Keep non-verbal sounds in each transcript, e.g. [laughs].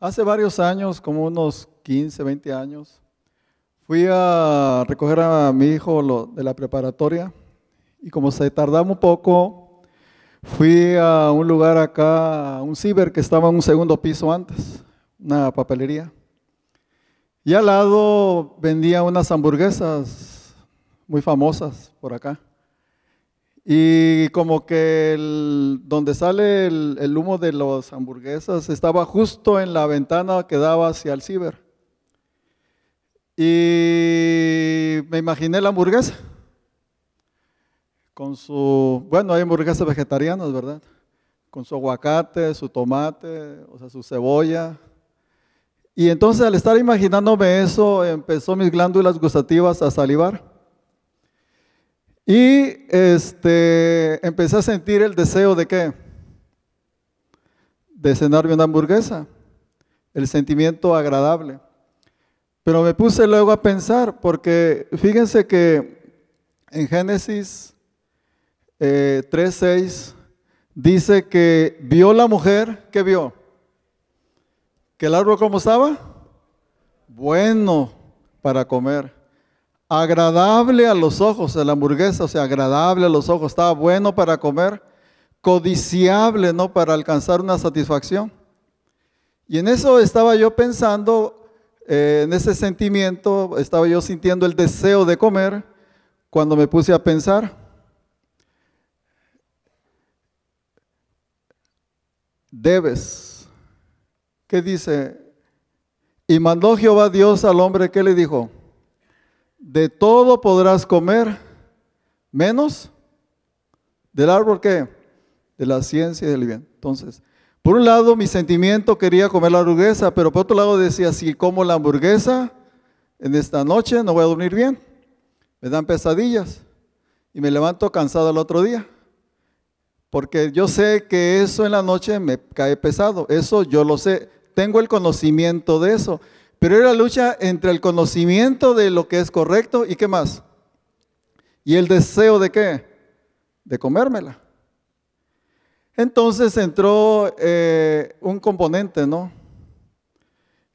Hace varios años, como unos 15, 20 años, fui a recoger a mi hijo de la preparatoria y como se tardaba un poco, fui a un lugar acá, un ciber que estaba en un segundo piso antes, una papelería. Y al lado vendía unas hamburguesas muy famosas por acá. Y como que el, donde sale el, humo de las hamburguesas estaba justo en la ventana que daba hacia el ciber. Y me imaginé la hamburguesa. Con su, bueno, hay hamburguesas vegetarianas, ¿verdad? Con su aguacate, su tomate, o sea, su cebolla. Y entonces al estar imaginándome eso, empezó mis glándulas gustativas a salivar. Y este, empecé a sentir el deseo de qué? De cenarme una hamburguesa, el sentimiento agradable. Pero me puse luego a pensar, porque fíjense que en Génesis eh, 3.6 dice que vio la mujer, que vio? ¿Que el árbol como estaba? Bueno para comer agradable a los ojos de la hamburguesa, o sea, agradable a los ojos, estaba bueno para comer, codiciable, ¿no? Para alcanzar una satisfacción. Y en eso estaba yo pensando, eh, en ese sentimiento, estaba yo sintiendo el deseo de comer cuando me puse a pensar. Debes. ¿Qué dice? Y mandó Jehová Dios al hombre, ¿qué le dijo? de todo podrás comer, menos del árbol que de la ciencia y del bien. Entonces, por un lado, mi sentimiento quería comer la hamburguesa, pero por otro lado decía, si como la hamburguesa en esta noche, no voy a dormir bien. Me dan pesadillas y me levanto cansado al otro día. Porque yo sé que eso en la noche me cae pesado. Eso yo lo sé. Tengo el conocimiento de eso. Pero era lucha entre el conocimiento de lo que es correcto y qué más. Y el deseo de qué? De comérmela. Entonces entró eh, un componente, ¿no?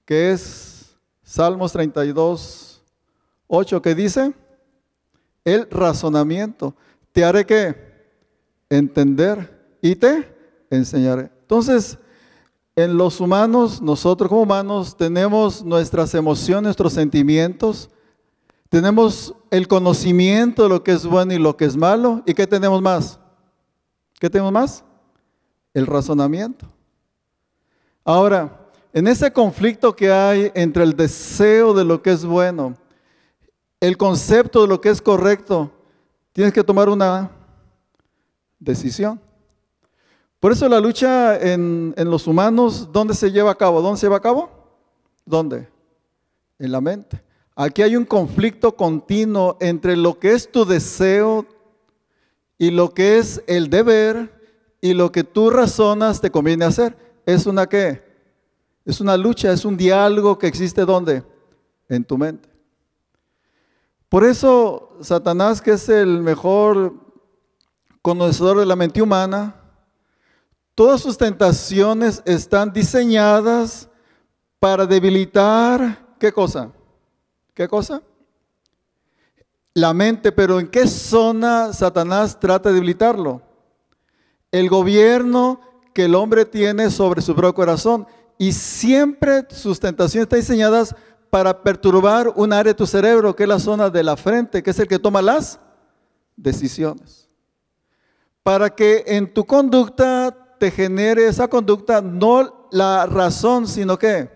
Que es Salmos 32, 8, que dice, el razonamiento, te haré qué, entender y te enseñaré. Entonces, en los humanos, nosotros como humanos tenemos nuestras emociones, nuestros sentimientos, tenemos el conocimiento de lo que es bueno y lo que es malo. ¿Y qué tenemos más? ¿Qué tenemos más? El razonamiento. Ahora, en ese conflicto que hay entre el deseo de lo que es bueno, el concepto de lo que es correcto, tienes que tomar una decisión. Por eso la lucha en, los humanos, ¿dónde se lleva a cabo? ¿Dónde se lleva a cabo? ¿Dónde? En la mente. Aquí hay un conflicto continuo entre lo que es tu deseo y lo que es el deber y lo que tú razonas te conviene hacer. Es una qué? Es una lucha, es un diálogo que existe ¿dónde? En tu mente. Por eso Satanás, que es el mejor conocedor de la mente humana, Todas sus tentaciones están diseñadas para debilitar, ¿qué cosa? ¿Qué cosa? La mente, pero ¿en qué zona Satanás trata de debilitarlo? El gobierno que el hombre tiene sobre su propio corazón. Y siempre sus tentaciones están diseñadas para perturbar un área de tu cerebro, que es la zona de la frente, que es el que toma las decisiones. Para que en tu conducta te genere esa conducta, no la razón, sino que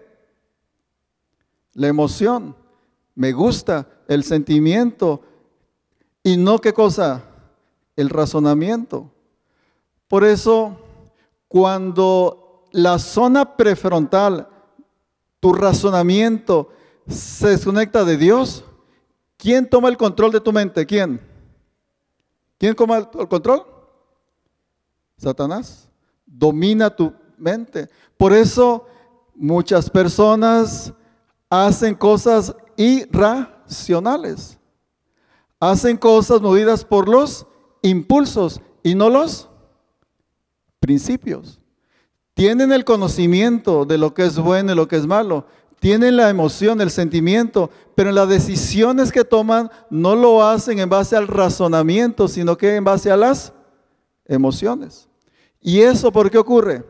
la emoción, me gusta, el sentimiento, y no qué cosa, el razonamiento. Por eso, cuando la zona prefrontal, tu razonamiento, se desconecta de Dios, ¿quién toma el control de tu mente? ¿Quién? ¿Quién toma el control? Satanás. Domina tu mente. Por eso muchas personas hacen cosas irracionales. Hacen cosas movidas por los impulsos y no los principios. Tienen el conocimiento de lo que es bueno y lo que es malo. Tienen la emoción, el sentimiento, pero las decisiones que toman no lo hacen en base al razonamiento, sino que en base a las emociones. ¿Y eso por qué ocurre?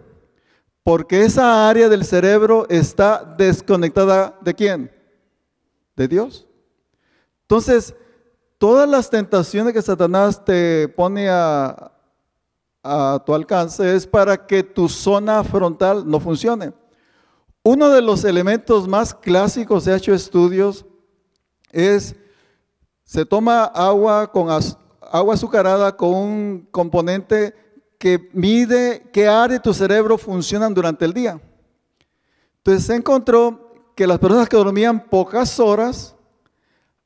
Porque esa área del cerebro está desconectada de quién? De Dios. Entonces, todas las tentaciones que Satanás te pone a, tu alcance es para que tu zona frontal no funcione. Uno de los elementos más clásicos, de ha hecho estudios, es se toma agua con agua azucarada con un componente que mide qué área de tu cerebro funcionan durante el día. Entonces se encontró que las personas que dormían pocas horas,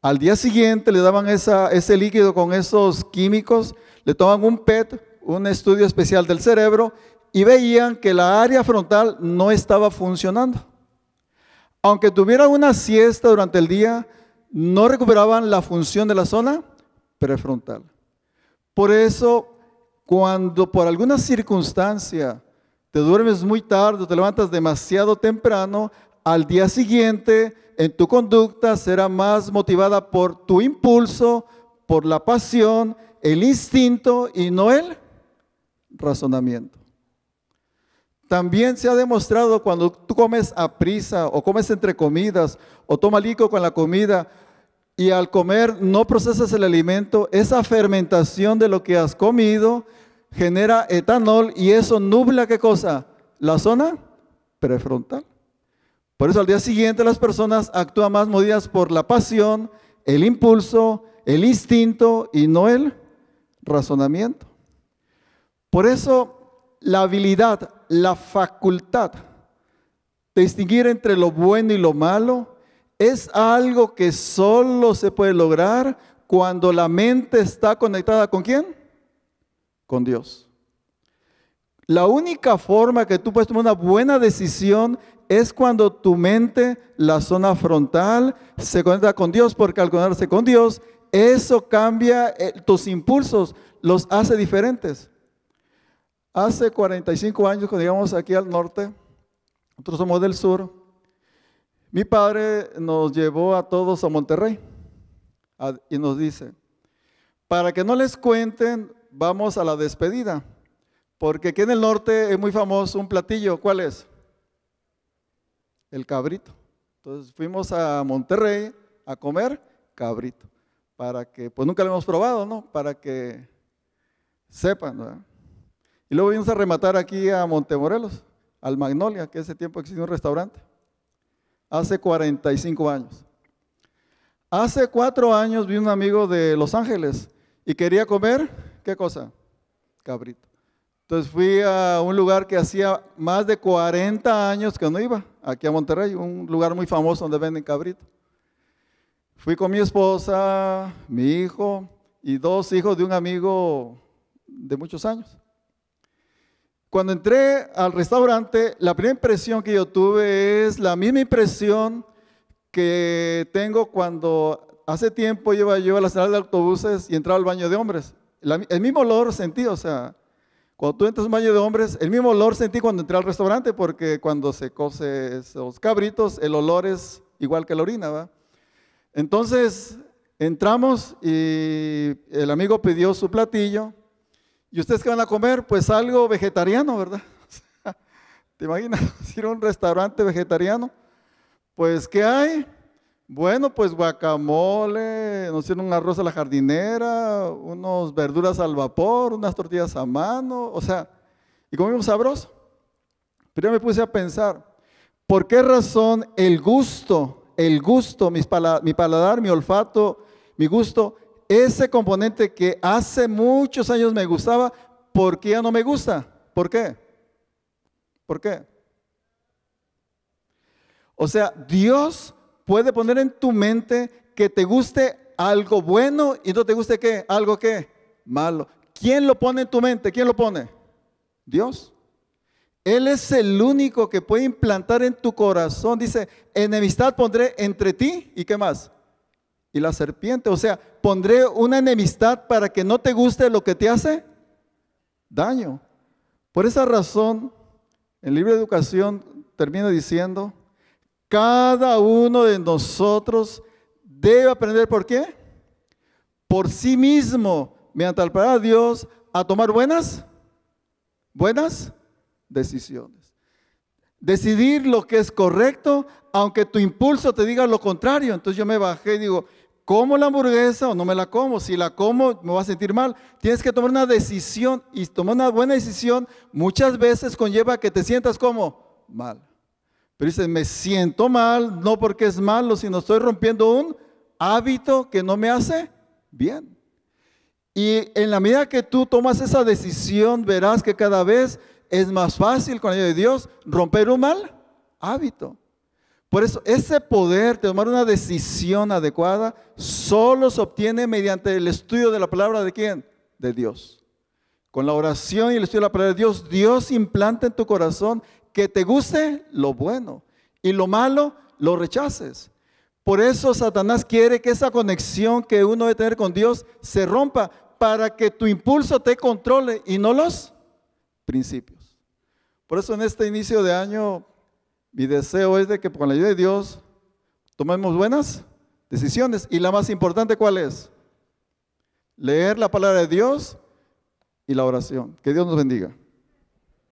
al día siguiente le daban ese líquido con esos químicos, le toman un PET, un estudio especial del cerebro, y veían que la área frontal no estaba funcionando. Aunque tuvieran una siesta durante el día, no recuperaban la función de la zona prefrontal. Por eso cuando por alguna circunstancia te duermes muy tarde, te levantas demasiado temprano, al día siguiente en tu conducta será más motivada por tu impulso, por la pasión, el instinto y no el razonamiento. También se ha demostrado cuando tú comes a prisa o comes entre comidas o toma líquido con la comida y al comer no procesas el alimento, esa fermentación de lo que has comido genera etanol y eso nubla qué cosa? La zona prefrontal. Por eso al día siguiente las personas actúan más movidas por la pasión, el impulso, el instinto y no el razonamiento. Por eso la habilidad, la facultad de distinguir entre lo bueno y lo malo es algo que solo se puede lograr cuando la mente está conectada con quién? con Dios. La única forma que tú puedes tomar una buena decisión es cuando tu mente, la zona frontal, se conecta con Dios, porque al conectarse con Dios, eso cambia eh, tus impulsos, los hace diferentes. Hace 45 años, cuando llegamos aquí al norte, nosotros somos del sur, mi padre nos llevó a todos a Monterrey y nos dice, para que no les cuenten vamos a la despedida. Porque aquí en el norte es muy famoso un platillo. ¿Cuál es? El cabrito. Entonces fuimos a Monterrey a comer cabrito. Para que, pues nunca lo hemos probado, ¿no? Para que sepan, ¿verdad? Y luego vinimos a rematar aquí a Montemorelos, al Magnolia, que ese tiempo existía un restaurante. Hace 45 años. Hace cuatro años vi un amigo de Los Ángeles y quería comer ¿Qué cosa? Cabrito. Entonces fui a un lugar que hacía más de 40 años que no iba, aquí a Monterrey, un lugar muy famoso donde venden cabrito. Fui con mi esposa, mi hijo y dos hijos de un amigo de muchos años. Cuando entré al restaurante, la primera impresión que yo tuve es la misma impresión que tengo cuando hace tiempo iba a la central de autobuses y entraba al baño de hombres el mismo olor sentí, o sea, cuando tú entras un baño de hombres, el mismo olor sentí cuando entré al restaurante, porque cuando se cose esos cabritos, el olor es igual que la orina, ¿va? Entonces, entramos y el amigo pidió su platillo. ¿Y ustedes qué van a comer? Pues algo vegetariano, ¿verdad? [laughs] ¿Te imaginas [laughs] ir a un restaurante vegetariano? Pues, ¿qué hay? Bueno, pues guacamole, nos hicieron un arroz a la jardinera, unos verduras al vapor, unas tortillas a mano, o sea, y comimos sabroso. Pero yo me puse a pensar, ¿por qué razón el gusto, el gusto, mis mi paladar, mi olfato, mi gusto, ese componente que hace muchos años me gustaba, ¿por qué ya no me gusta? ¿Por qué? ¿Por qué? O sea, Dios puede poner en tu mente que te guste algo bueno y no te guste qué, algo qué, malo. ¿Quién lo pone en tu mente? ¿Quién lo pone? Dios. Él es el único que puede implantar en tu corazón. Dice, enemistad pondré entre ti y qué más. Y la serpiente. O sea, pondré una enemistad para que no te guste lo que te hace daño. Por esa razón, el libro de educación termina diciendo, cada uno de nosotros debe aprender por qué? Por sí mismo, mediante el palabra de Dios, a tomar buenas, buenas decisiones. Decidir lo que es correcto, aunque tu impulso te diga lo contrario. Entonces yo me bajé y digo, ¿como la hamburguesa o no me la como? Si la como, me va a sentir mal. Tienes que tomar una decisión y tomar una buena decisión muchas veces conlleva que te sientas como mal. Pero dice, me siento mal, no porque es malo, sino estoy rompiendo un hábito que no me hace bien. Y en la medida que tú tomas esa decisión, verás que cada vez es más fácil con ayuda de Dios romper un mal hábito. Por eso, ese poder de tomar una decisión adecuada solo se obtiene mediante el estudio de la palabra de quién? De Dios. Con la oración y el estudio de la palabra de Dios, Dios implanta en tu corazón que te guste lo bueno y lo malo lo rechaces. Por eso Satanás quiere que esa conexión que uno debe tener con Dios se rompa para que tu impulso te controle y no los principios. Por eso en este inicio de año mi deseo es de que con la ayuda de Dios tomemos buenas decisiones. Y la más importante, ¿cuál es? Leer la palabra de Dios y la oración. Que Dios nos bendiga.